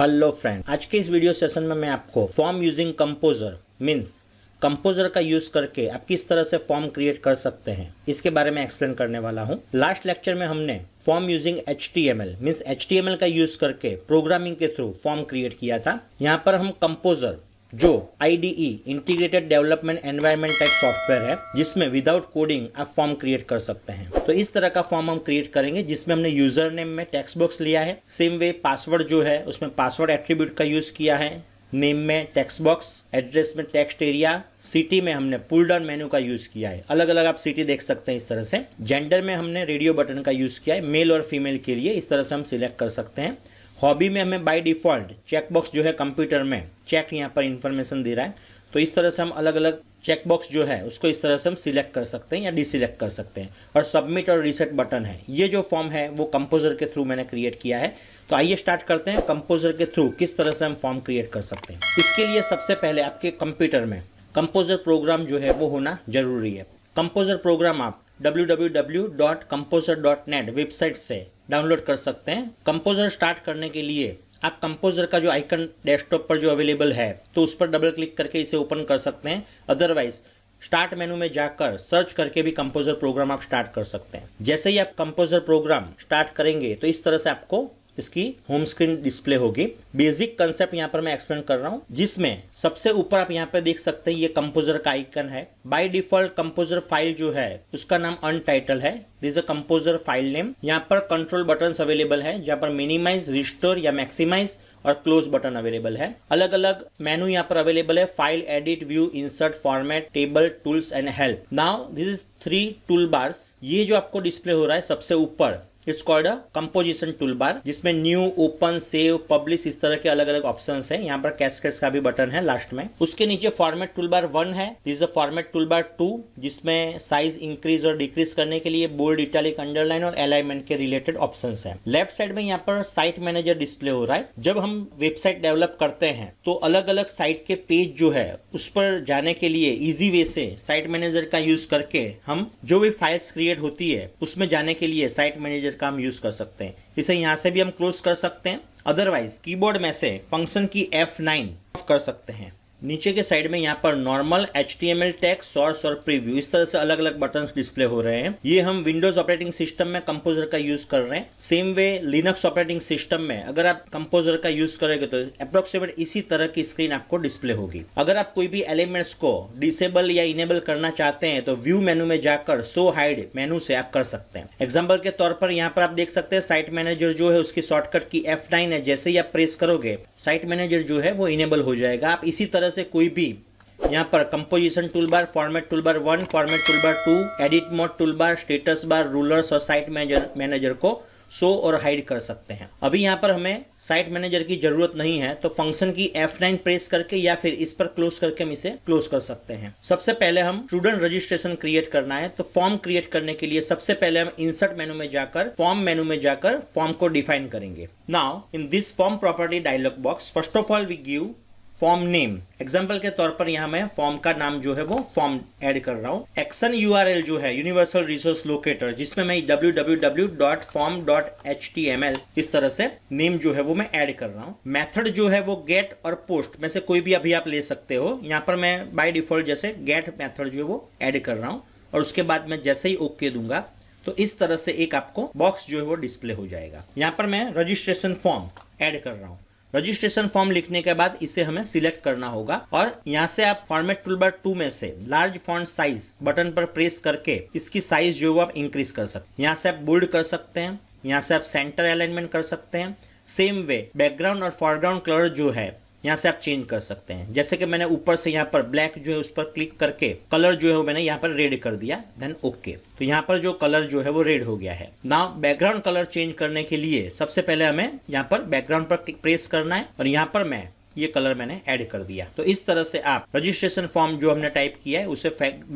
Hello friend आज के इस वीडियो सेशन में मैं आपको form using composer means composer का यूज करके आप किस तरह से फॉर्म क्रिएट कर सकते हैं इसके बारे में एक्सप्लेन करने वाला हूँ लास्ट लेक्चर में हमने form using H T M L means H T M L का यूज करके प्रोग्रामिंग के थ्रू फॉर्म क्रिएट किया था यहाँ पर हम कंपोजर जो IDE integrated development environment type software है जिसमें विदाउट कोडिंग आप फॉर्म क्रिएट कर सकते हैं तो इस तरह का फॉर्म हम क्रिएट करेंगे जिसमें हमने यूजर नेम में टेक्स्ट बॉक्स लिया है सेम वे पासवर्ड जो है उसमें पासवर्ड एट्रीब्यूट का यूज किया है नेम में टेक्स्ट बॉक्स एड्रेस में टेक्स्ट एरिया सिटी में हमने पुल डाउन मेन्यू का यूज किया है अलग अलग आप सिटी देख सकते हैं इस तरह से जेंडर में हमने रेडियो बटन का यूज किया है मेल और फीमेल के लिए इस तरह से हम सिलेक्ट कर सकते हैं हॉबी में हमें बाय डिफ़ॉल्ट चेकबॉक्स जो है कंप्यूटर में चेक यहाँ पर इन्फॉर्मेशन दे रहा है तो इस तरह से हम अलग अलग चेकबॉक्स जो है उसको इस तरह से हम सिलेक्ट कर सकते हैं या डिसलेक्ट कर सकते हैं और सबमिट और रिसेट बटन है ये जो फॉर्म है वो कंपोजर के थ्रू मैंने क्रिएट किया है तो आइए स्टार्ट करते हैं कंपोजर के थ्रू किस तरह से हम फॉर्म क्रिएट कर सकते हैं इसके लिए सबसे पहले आपके कंप्यूटर में कंपोजर प्रोग्राम जो है वो होना जरूरी है कंपोजर प्रोग्राम आप www.composer.net वेबसाइट से डाउनलोड कर सकते हैं कंपोजर स्टार्ट करने के लिए आप कंपोजर का जो आइकन डेस्कटॉप पर जो अवेलेबल है तो उस पर डबल क्लिक करके इसे ओपन कर सकते हैं अदरवाइज स्टार्ट मेनू में जाकर सर्च करके भी कंपोजर प्रोग्राम आप स्टार्ट कर सकते हैं जैसे ही आप कंपोजर प्रोग्राम स्टार्ट करेंगे तो इस तरह से आपको इसकी होम स्क्रीन डिस्प्ले होगी बेसिक कंसेप्ट यहाँ पर मैं एक्सप्लेन कर रहा हूँ जिसमें सबसे ऊपर आप यहाँ पे देख सकते हैं ये कंपोजर का आइकन है बाय डिफॉल्ट कंपोजर फाइल जो है उसका नाम अनटाइटल है this a composer file name यहाँ पर कंट्रोल बटन अवेलेबल है जहाँ पर मिनिमाइज रिस्टोर या मैक्सिमाइज और क्लोज बटन अवेलेबल है अलग अलग मेनू यहाँ पर अवेलेबल है file edit view insert format table tools and help now this is three tool bars ये जो आपको डिस्प्ले हो रहा है सबसे ऊपर it's called a composition tool bar जिसमें न्यू ओपन सेव पब्लिश इस तरह के अलग अलग ऑप्शन है यहाँ पर कैसकेट्स का भी बटन है लास्ट में उसके नीचे फॉर्मेट टूल बार वन है this format tool bar two जिसमें साइज इंक्रीज और डिक्रीज करने के लिए बोल्ड इटैलिक अंडरलाइन और अलाइनमेंट के रिलेटेड ऑप्शन है लेफ्ट साइड में यहाँ पर साइट मैनेजर डिस्प्ले हो रहा है जब हम वेबसाइट डेवलप करते हैं तो अलग अलग साइट के पेज जो है उस पर जाने के लिए इजी वे से साइट मैनेजर का यूज करके हम जो भी फाइल्स क्रिएट होती है उसमें जाने के लिए साइट मैनेजर का काम यूज कर सकते हैं इसे यहाँ से भी हम क्लोज कर सकते हैं अदरवाइज कीबोर्ड में से फंक्शन की एफ नाइन ऑफ कर सकते हैं नीचे के साइड में यहाँ पर normal H T M L source और प्रीव्यू इस तरह से अलग अलग बटन डिस्प्ले हो रहे हैं ये हम विंडोज ऑपरेटिंग सिस्टम में कंपोजर का यूज कर रहे हैं same way Linux operating system में अगर आप कंपोजर का यूज करेंगे तो अप्रोक्सीमेट इसी तरह की स्क्रीन आपको डिस्प्ले होगी अगर आप कोई भी एलिमेंट्स को डिसेबल या इनेबल करना चाहते हैं तो व्यू मेनू में जाकर सो हाइड मेनू से आप कर सकते हैं एग्जाम्पल के तौर पर यहाँ पर आप देख सकते हैं साइट मैनेजर जो है उसकी शॉर्टकट की एफ है जैसे ही आप प्रेस करोगे साइट मैनेजर जो है वो इनेबल हो जाएगा आप इसी तरह तरह से कोई भी यहाँ पर composition tool bar format tool bar one format tool bar two edit mode tool bar status bar rulers और साइट मैनेजर मैनेजर को शो और हाइड कर सकते हैं अभी यहाँ पर हमें साइट मैनेजर की जरूरत नहीं है तो फंक्शन की F9 प्रेस करके या फिर इस पर क्लोज करके हम इसे क्लोज कर सकते हैं सबसे पहले हम स्टूडेंट रजिस्ट्रेशन क्रिएट करना है तो फॉर्म क्रिएट करने के लिए सबसे पहले हम इंसर्ट मेनू में जाकर फॉर्म मेनू में जाकर फॉर्म को डिफाइन करेंगे now in this form property dialog box first of all we give form name example के तौर पर यहाँ मैं फॉर्म का नाम जो है वो फॉर्म एड कर रहा हूँ एक्शन एल जो है यूनिवर्सल रिसोर्स लोकेटर जिसमें मैं www.form.html इस तरह से नेम जो है वो मैं एड कर रहा हूँ मेथड जो है वो गेट और पोस्ट में से कोई भी अभी आप ले सकते हो यहाँ पर मैं बाय डिफॉल्ट जैसे गेट मैथड जो है वो एड कर रहा हूँ और उसके बाद मैं जैसे ही ओके okay दूंगा तो इस तरह से एक आपको बॉक्स जो है वो डिस्प्ले हो जाएगा यहाँ पर मैं रजिस्ट्रेशन फॉर्म एड कर रहा हूँ रजिस्ट्रेशन फॉर्म लिखने के बाद इसे हमें सिलेक्ट करना होगा और यहाँ से आप फॉर्मेट टूल बार टू में से लार्ज फॉन्ट साइज बटन पर प्रेस करके इसकी साइज जो आप इंक्रीज कर सकते हैं यहाँ से आप बोल्ड कर सकते हैं यहाँ से आप सेंटर अलाइनमेंट कर सकते हैं सेम वे बैकग्राउंड और फॉरग्राउंड कलर जो है यहाँ से आप चेंज कर सकते हैं जैसे कि मैंने ऊपर से यहाँ पर ब्लैक जो है उस पर क्लिक करके कलर जो है मैंने यहाँ पर रेड कर दिया देन ओके okay. तो यहाँ पर जो कलर जो है वो रेड हो गया है नाउ बैकग्राउंड कलर चेंज करने के लिए सबसे पहले हमें यहाँ पर बैकग्राउंड पर प्रेस करना है और यहाँ पर मैं ये कलर मैंने ऐड कर दिया तो इस तरह से आप रजिस्ट्रेशन फॉर्म जो हमने टाइप किया है उसे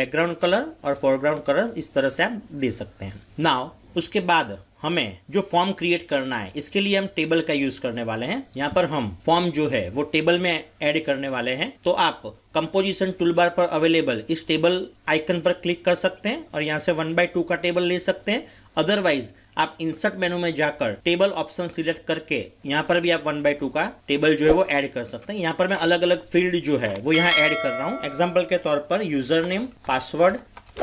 बैकग्राउंड कलर और फोरग्राउंड कलर इस तरह से आप दे सकते हैं नाव उसके बाद हमें जो फॉर्म क्रिएट करना है इसके लिए हम टेबल का यूज करने वाले हैं यहाँ पर हम फॉर्म जो है वो टेबल में ऐड करने वाले हैं तो आप कंपोजिशन टूल बार पर अवेलेबल इस टेबल आइकन पर क्लिक कर सकते हैं और यहाँ से वन बाय टू का टेबल ले सकते हैं अदरवाइज आप इंसर्ट मेनू में जाकर टेबल ऑप्शन सिलेक्ट करके यहाँ पर भी आप वन बाय टू का टेबल जो है वो ऐड कर सकते हैं यहाँ पर मैं अलग अलग फील्ड जो है वो यहाँ ऐड कर रहा हूँ एग्जाम्पल के तौर पर user name password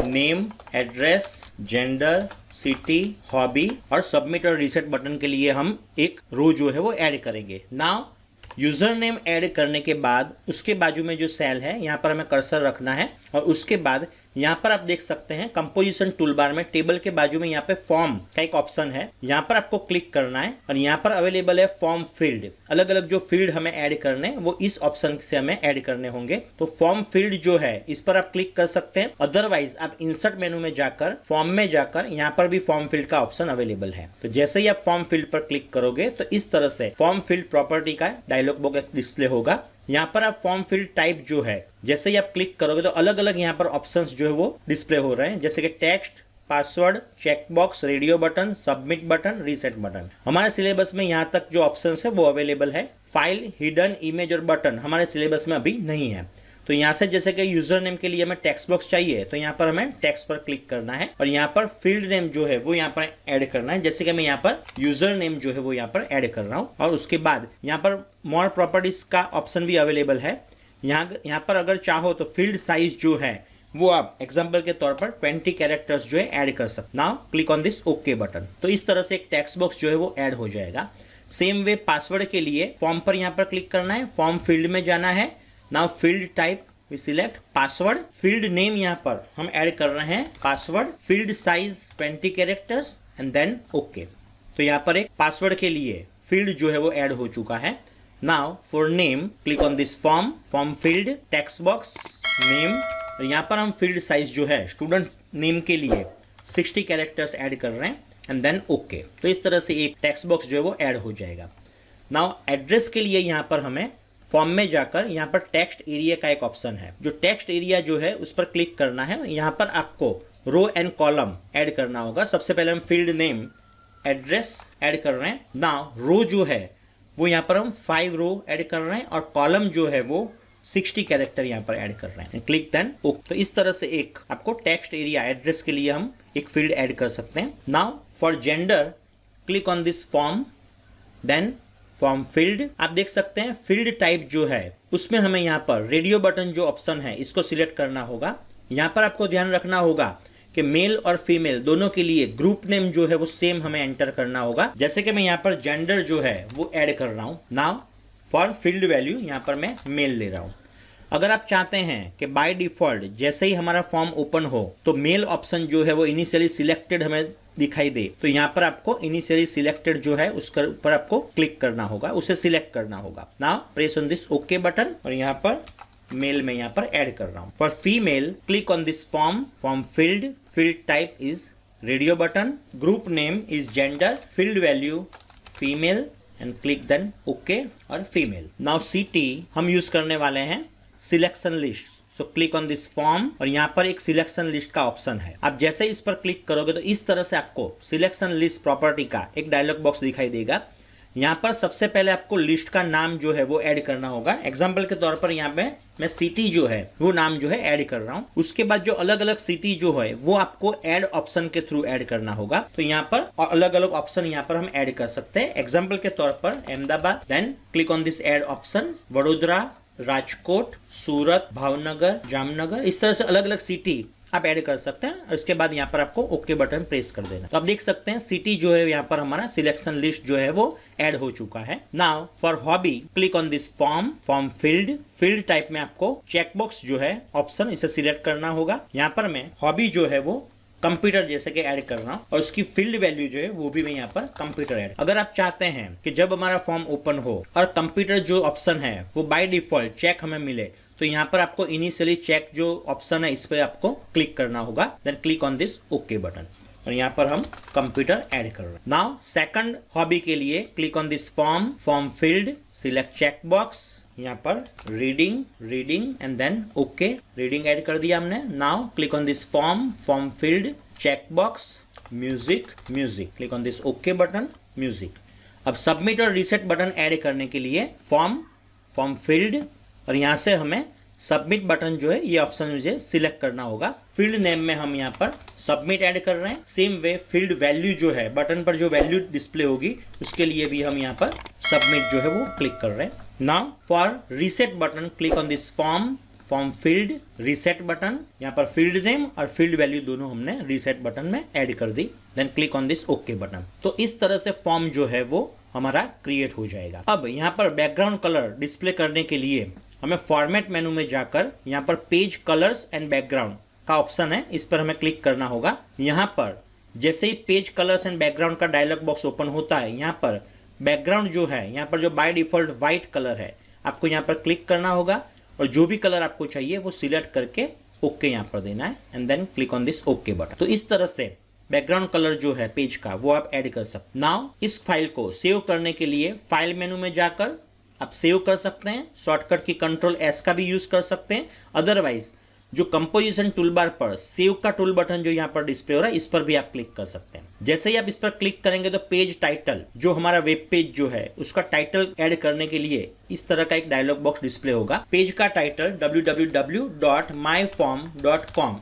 name address gender city hobby और सबमिट और रीसेट बटन के लिए हम एक रो जो है वो ऐड करेंगे नाउ यूजर नेम ऐड करने के बाद उसके बाजू में जो सेल है यहाँ पर हमें कर्सर रखना है और उसके बाद यहाँ पर आप देख सकते हैं कंपोजिशन टूल बार में टेबल के बाजू में यहाँ पे फॉर्म का एक ऑप्शन है यहाँ पर आपको क्लिक करना है और यहाँ पर अवेलेबल है फॉर्म फील्ड अलग अलग जो फील्ड हमें ऐड करने वो इस ऑप्शन से हमें ऐड करने होंगे तो फॉर्म फील्ड जो है इस पर आप क्लिक कर सकते हैं अदरवाइज आप इंसर्ट मेनू में जाकर फॉर्म में जाकर यहाँ पर भी फॉर्म फील्ड का ऑप्शन अवेलेबल है तो जैसे ही आप फॉर्म फील्ड पर क्लिक करोगे तो इस तरह से फॉर्म फील्ड प्रॉपर्टी का डायलॉग बॉक्स डिस्प्ले होगा यहाँ पर आप फॉर्म फील्ड टाइप जो है जैसे ही आप क्लिक करोगे तो अलग अलग यहाँ पर ऑप्शन जो है वो डिस्प्ले हो रहे हैं जैसे कि text password checkbox radio button submit button reset button हमारे सिलेबस में यहाँ तक जो ऑप्शन है वो अवेलेबल है फाइल हिडन इमेज और बटन हमारे सिलेबस में अभी नहीं है तो यहाँ से जैसे कि यूजर नेम के लिए हमें टेक्स्ट बॉक्स चाहिए तो यहाँ पर हमें टेक्स्ट पर क्लिक करना है और यहाँ पर फील्ड नेम जो है वो यहाँ पर ऐड करना है जैसे कि मैं यहाँ पर यूजर नेम जो है वो यहाँ पर ऐड कर रहा हूँ और उसके बाद यहाँ पर मॉल प्रॉपर्टीज का ऑप्शन भी अवेलेबल है यहाँ यहाँ पर अगर चाहो तो फील्ड साइज जो है वो आप एग्जाम्पल के तौर पर 20 कैरेक्टर्स जो है ऐड कर सकते now click on this okay button तो इस तरह से एक टेक्स्ट बॉक्स जो है वो ऐड हो जाएगा सेम वे पासवर्ड के लिए फॉर्म पर यहाँ पर क्लिक करना है फॉर्म फील्ड में जाना है now field type we select password field name यहाँ पर हम ऐड कर रहे हैं password field size twenty characters and then okay तो यहाँ पर एक पासवर्ड के लिए फील्ड जो है वो ऐड हो चुका है now for name click on this form form field text box name और यहाँ पर हम फील्ड साइज जो है स्टूडेंट नेम के लिए 60 कैरेक्टर्स ऐड कर रहे हैं एंड देन ओके तो इस तरह से एक टेक्स्ट बॉक्स जो है वो ऐड हो जाएगा नाउ एड्रेस के लिए यहाँ पर हमें फॉर्म में जाकर यहाँ पर टेक्स्ट एरिया का एक ऑप्शन है जो टेक्स्ट एरिया जो है उस पर क्लिक करना है यहाँ पर आपको रो एंड कॉलम ऐड करना होगा सबसे पहले हम फील्ड नेम एड्रेस ऐड कर रहे हैं ना रो जो है वो यहाँ पर हम फाइव रो ऐड कर रहे हैं और कॉलम जो है वो 60 कैरेक्टर यहाँ पर ऐड कर रहे हैं क्लिक देन ओके तो इस तरह से एक आपको टेक्स्ट एरिया एड्रेस के लिए हम एक फील्ड ऐड कर सकते हैं now for gender click on this form then form field आप देख सकते हैं फील्ड टाइप जो है उसमें हमें यहाँ पर रेडियो बटन जो ऑप्शन है इसको सिलेक्ट करना होगा यहाँ पर आपको ध्यान रखना होगा कि मेल और फीमेल दोनों के लिए ग्रुप नेम जो है वो सेम हमें एंटर करना होगा जैसे कि मैं यहाँ पर जेंडर जो है वो ऐड कर रहा हूँ नाउ फॉर फील्ड वैल्यू यहाँ पर मैं मेल ले रहा हूँ अगर आप चाहते हैं कि बाय डिफ़ॉल्ट जैसे ही हमारा फॉर्म ओपन हो तो मेल ऑप्शन जो है वो इनिशियली सिलेक्टेड हमें दिखाई दे तो यहाँ पर आपको इनिशियली सिलेक्टेड जो है उसके ऊपर आपको क्लिक करना होगा उसे सिलेक्ट करना होगा now press on this okay button और यहाँ पर मेल में यहाँ पर ऐड कर रहा हूँ for female click on this form form field field type is radio button group name is gender field value female and click then okay और फीमेल नाउ सिटी हम यूज करने वाले हैं selection list so click on this form और यहाँ पर एक selection list का ऑप्शन है आप जैसे इस पर क्लिक करोगे तो इस तरह से आपको सिलेक्शन लिस्ट प्रॉपर्टी का एक डायलॉग बॉक्स दिखाई देगा यहाँ पर सबसे पहले आपको लिस्ट का नाम जो है वो ऐड करना होगा एग्जाम्पल के तौर पर यहाँ पे मैं सिटी जो है वो नाम जो है ऐड कर रहा हूँ उसके बाद जो अलग अलग सिटी जो है वो आपको ऐड ऑप्शन के थ्रू ऐड करना होगा तो यहाँ पर अलग अलग ऑप्शन यहाँ पर हम ऐड कर सकते हैं एग्जाम्पल के तौर पर Ahmedabad then click on this add option Vadodara Rajkot Surat Bhavnagar Jamnagar इस तरह से अलग अलग सिटी आप ऐड कर सकते हैं और इसके बाद यहाँ पर आपको ओके बटन प्रेस कर देना तो आप देख सकते हैं सिटी जो है यहाँ पर हमारा सिलेक्शन लिस्ट जो है वो ऐड हो चुका है now for hobby click on this form form field field type में आपको चेकबॉक्स जो है ऑप्शन इसे सिलेक्ट करना होगा यहाँ पर मैं हॉबी जो है वो कंप्यूटर जैसे कि ऐड करना और उसकी फील्ड वैल्यू जो है वो भी मैं यहाँ पर कंप्यूटर ऐड अगर आप चाहते हैं कि जब हमारा फॉर्म ओपन हो और कंप्यूटर जो ऑप्शन है वो बाय डिफॉल्ट चेक हमें मिले तो यहाँ पर आपको इनिशियली चेक जो ऑप्शन है इस पर आपको क्लिक करना होगा then click on this okay button और यहाँ पर हम कंप्यूटर ऐड कर रहे हैं नाउ सेकंड हॉबी के लिए click on this form form field select check box यहाँ पर reading reading and then okay reading add कर दिया हमने now click on this form form field check box music music click on this okay button music अब submit और reset button add करने के लिए फॉर्म फॉर्म फील्ड और यहाँ से हमें सबमिट बटन जो है ये ऑप्शन मुझे सिलेक्ट करना होगा फील्ड नेम में हम यहाँ पर सबमिट ऐड कर रहे हैं सेम वे फील्ड वैल्यू जो है बटन पर जो वैल्यू डिस्प्ले होगी उसके लिए भी हम यहाँ पर सबमिट जो है वो क्लिक कर रहे हैं now for reset button click on this form form field reset button यहाँ पर फील्ड नेम और फील्ड वैल्यू दोनों हमने रीसेट बटन में एड कर दी then click on this okay button तो इस तरह से फॉर्म जो है वो हमारा क्रिएट हो जाएगा अब यहाँ पर बैकग्राउंड कलर डिस्प्ले करने के लिए हमें फॉर्मेट मेनू में जाकर यहाँ पर पेज कलर्स एंड बैकग्राउंड का ऑप्शन है इस पर हमें क्लिक करना होगा यहाँ पर जैसे ही पेज कलर्स एंड बैकग्राउंड का डायलॉग बॉक्स ओपन होता है यहाँ पर बैकग्राउंड जो है यहाँ पर जो बाय डिफॉल्ट वाइट कलर है आपको यहाँ पर क्लिक करना होगा और जो भी कलर आपको चाहिए वो सिलेक्ट करके ओके okay यहाँ पर देना है and then click on this okay button तो इस तरह से बैकग्राउंड कलर जो है पेज का वो आप ऐड कर सकते नाउ इस फाइल को सेव करने के लिए फाइल मेनू में जाकर आप सेव कर सकते हैं शॉर्टकट की कंट्रोल एस का भी यूज़ कर सकते हैं अदरवाइज जो कंपोजिशन टूल बार पर सेव का टूल बटन जो यहाँ पर डिस्प्ले हो रहा है इस पर भी आप क्लिक कर सकते हैं जैसे ही आप इस पर क्लिक करेंगे तो पेज टाइटल जो हमारा वेब पेज जो है उसका टाइटल ऐड करने के लिए इस तरह का एक डायलॉग बॉक्स डिस्प्ले होगा पेज का टाइटल डब्ल्यू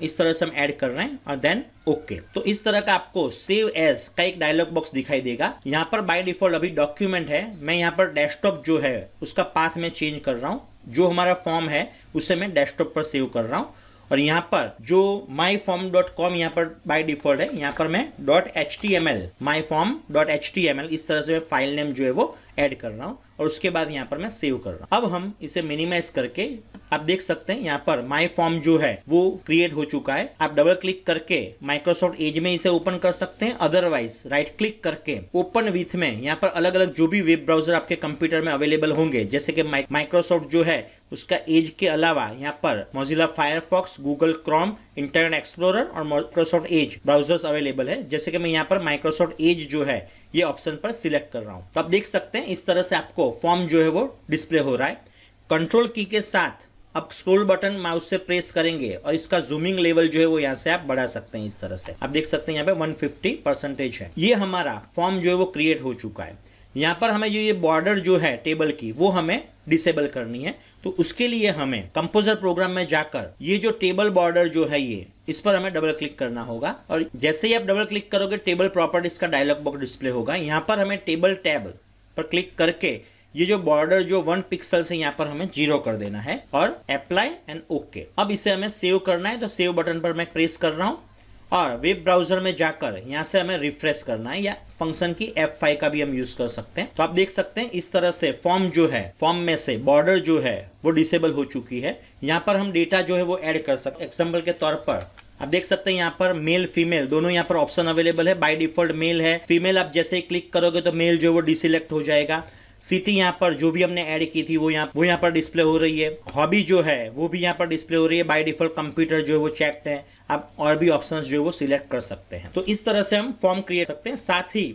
इस तरह से हम ऐड कर रहे हैं और देन ओके okay. तो इस तरह का आपको सेव एस का एक डायलॉग बॉक्स दिखाई देगा यहाँ पर बाय डिफॉल्ट अभी डॉक्यूमेंट है मैं यहाँ पर डेस्कटॉप जो है उसका पाथ में चेंज कर रहा हूँ जो हमारा फॉर्म है उसे मैं डेस्कटॉप पर सेव कर रहा हूँ और यहाँ पर जो माई फॉर्म डॉट कॉम यहाँ पर बाई डिफॉल्ट है यहाँ पर मैं dot H T M L my form dot H T M L इस तरह से मैं फाइल नेम जो है वो एड कर रहा हूँ और उसके बाद यहाँ पर मैं सेव कर रहा हूँ अब हम इसे मिनिमाइज करके आप देख सकते हैं यहाँ पर माई फॉर्म जो है वो क्रिएट हो चुका है आप डबल क्लिक करके माइक्रोसॉफ्ट एज में इसे ओपन कर सकते हैं अदरवाइज राइट क्लिक करके ओपन विथ में यहाँ पर अलग अलग जो भी वेब ब्राउजर आपके कंप्यूटर में अवेलेबल होंगे जैसे कि माइक्रोसॉफ्ट जो है उसका एज के अलावा यहाँ पर Mozilla Firefox Google Chrome Internet Explorer और माइक्रोसॉफ्ट एज ब्राउजर्स अवेलेबल है जैसे कि मैं यहाँ पर माइक्रोसॉफ्ट एज जो है ये ऑप्शन पर सिलेक्ट कर रहा हूँ तो आप देख सकते हैं इस तरह से आपको फॉर्म जो है वो डिस्प्ले हो रहा है कंट्रोल की के साथ आप स्क्रोल बटन माउस से प्रेस करेंगे और इसका जूमिंग लेवल जो है वो यहाँ से आप बढ़ा सकते हैं इस तरह से आप देख सकते हैं यहाँ पे वन परसेंटेज है ये हमारा फॉर्म जो है वो क्रिएट हो चुका है यहाँ पर हमें जो ये बॉर्डर जो है टेबल की वो हमें डिसेबल करनी है तो उसके लिए हमें कंपोजर प्रोग्राम में जाकर ये जो टेबल बॉर्डर जो है ये इस पर हमें डबल क्लिक करना होगा और जैसे ही आप डबल क्लिक करोगे टेबल प्रॉपर्टीज का डायलॉग बॉक्स डिस्प्ले होगा यहाँ पर हमें टेबल टैब पर क्लिक करके ये जो बॉर्डर जो वन पिक्सल से यहाँ पर हमें जीरो कर देना है और अप्लाई एंड ओके अब इसे हमें सेव करना है तो सेव बटन पर मैं प्रेस कर रहा हूँ और वेब ब्राउजर में जाकर यहाँ से हमें रिफ्रेश करना है या फंक्शन की F5 का भी हम यूज कर सकते हैं तो आप देख सकते हैं इस तरह से फॉर्म जो है फॉर्म में से बॉर्डर जो है वो डिसेबल हो चुकी है यहाँ पर हम डेटा जो है वो ऐड कर सकते एग्जाम्पल के तौर पर आप देख सकते हैं यहाँ पर मेल फीमेल दोनों यहाँ पर ऑप्शन अवेलेबल है बाय डिफॉल्ट मेल है फीमेल आप जैसे क्लिक करोगे तो मेल जो है वो डिसलेक्ट हो जाएगा सिटी यहाँ पर जो भी हमने ऐड की थी वो यहाँ वो यहाँ पर डिस्प्ले हो रही है हॉबी जो है वो भी यहाँ पर डिस्प्ले हो रही है बाय डिफॉल्ट कंप्यूटर जो है वो चेक्ड है आप और भी ऑप्शंस जो है वो सिलेक्ट कर सकते हैं तो इस तरह से हम फॉर्म क्रिएट सकते हैं साथ ही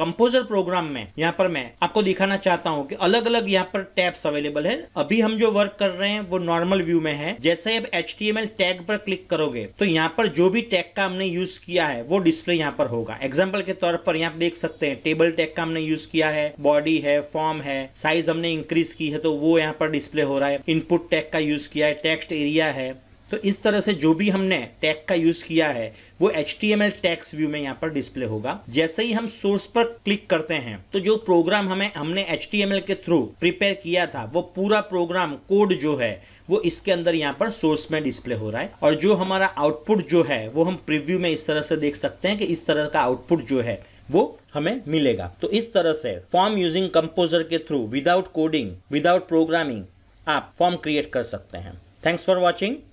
कंपोजर प्रोग्राम में यहाँ पर मैं आपको दिखाना चाहता हूँ कि अलग अलग यहाँ पर टैब्स अवेलेबल है अभी हम जो वर्क कर रहे हैं वो नॉर्मल व्यू में है जैसे अब एच टैग पर क्लिक करोगे तो यहाँ पर जो भी टैग का हमने यूज किया है वो डिस्प्ले यहाँ पर होगा एग्जाम्पल के तौर पर यहाँ देख सकते हैं टेबल टैग का हमने यूज किया है बॉडी है फॉर्म है साइज हमने इंक्रीज की है तो वो यहाँ पर डिस्प्ले हो रहा है इनपुट टैग का यूज किया है टेक्स्ट एरिया है तो इस तरह से जो भी हमने टैग का यूज किया है वो H T M L text view में यहाँ पर डिस्प्ले होगा जैसे ही हम सोर्स पर क्लिक करते हैं तो जो प्रोग्राम हमें हमने एच टी एम एल के थ्रू प्रिपेयर किया था वो पूरा प्रोग्राम कोड जो है वो इसके अंदर यहाँ पर सोर्स में डिस्प्ले हो रहा है और जो हमारा आउटपुट जो है वो हम प्रिव्यू में इस तरह से देख सकते हैं कि इस तरह का आउटपुट जो है वो हमें मिलेगा तो इस तरह से फॉर्म यूजिंग कंपोजर के through without coding without programming आप फॉर्म क्रिएट कर सकते हैं थैंक्स फॉर वॉचिंग